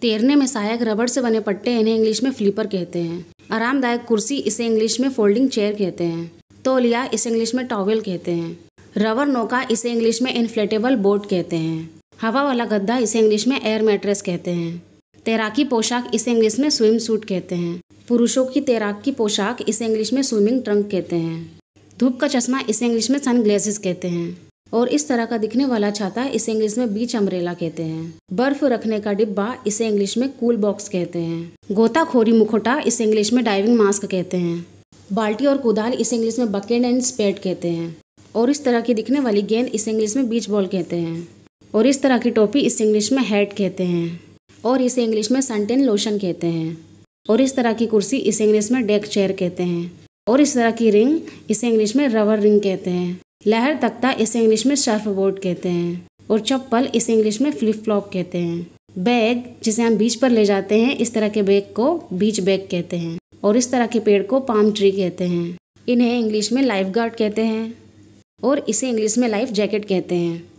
तैरने में सहायक रबड़ से बने पट्टे इन्हें इंग्लिश में फ्लीपर कहते हैं आरामदायक कुर्सी इसे इंग्लिश में फोल्डिंग चेयर कहते हैं तोलिया इसे इंग्लिश में टॉवेल कहते हैं रबर नौका इसे इंग्लिश में इन्फ्लेटेबल बोट कहते हैं हवा वाला गद्दा इसे इंग्लिश में एयर मैट्रेस कहते हैं तैराकी पोशाक इसे इंग्लिश में स्विम सूट कहते हैं पुरुषों की तैराकी पोशाक इसे इंग्लिश में स्विमिंग ट्रंक कहते हैं धूप का चश्मा इसे इंग्लिश में सन ग्लेसेस कहते हैं और इस तरह का दिखने वाला छाता इसे इंग्लिश में बीच अम्ब्रेला कहते हैं बर्फ रखने का डिब्बा इसे इंग्लिश में कूल बॉक्स कहते हैं गोताखोरी मुखोटा इसे इंग्लिश में डाइविंग मास्क कहते हैं बाल्टी और कुदाल इसे इंग्लिश में बकेट एंड स्पेट कहते हैं और इस तरह की दिखने वाली गेंद इसे इंग्लिश में बीच बॉल कहते हैं और इस तरह की टोपी इसे इंग्लिश में हैट कहते हैं और इसे इंग्लिश में सनटेन लोशन कहते हैं और इस तरह की कुर्सी इसे इंग्लिश में डेक चेयर कहते हैं और इस तरह की रिंग इसे इंग्लिश में रबर रिंग कहते हैं लहर तख्ता इसे इंग्लिश में सर्फ बोर्ड कहते हैं और चप्पल इसे इंग्लिश में फ्लिप फ्लॉप कहते हैं बैग जिसे हम बीच पर ले जाते हैं इस तरह के बैग को बीच बैग कहते हैं और इस तरह के पेड़ को पाम ट्री कहते हैं इन्हें इंग्लिश में लाइफ गार्ड कहते हैं और इसे इंग्लिश में लाइफ जैकेट कहते हैं